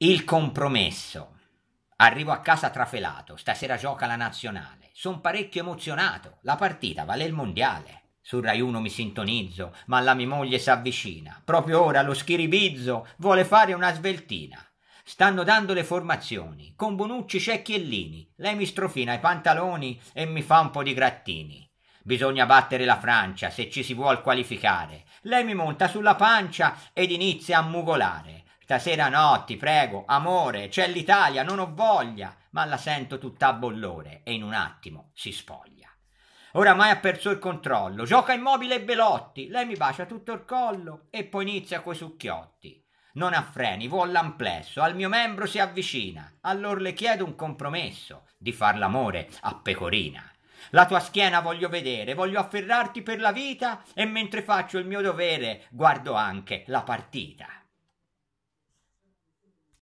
Il compromesso. Arrivo a casa trafelato, stasera gioca la nazionale. Sono parecchio emozionato, la partita vale il mondiale. Sul Rai 1 mi sintonizzo, ma la mia moglie s'avvicina. Proprio ora lo schiribizzo vuole fare una sveltina. Stanno dando le formazioni, con Bonucci, Cecchi e Lini. Lei mi strofina i pantaloni e mi fa un po' di grattini. Bisogna battere la Francia se ci si vuol qualificare. Lei mi monta sulla pancia ed inizia a mugolare. Stasera no, ti prego, amore, c'è l'Italia, non ho voglia, ma la sento tutta a bollore e in un attimo si spoglia. Oramai ha perso il controllo, gioca immobile e Belotti, lei mi bacia tutto il collo e poi inizia coi succhiotti. Non ha freni, vuol l'amplesso, al mio membro si avvicina, allor le chiedo un compromesso di far l'amore a pecorina. La tua schiena voglio vedere, voglio afferrarti per la vita e mentre faccio il mio dovere guardo anche la partita.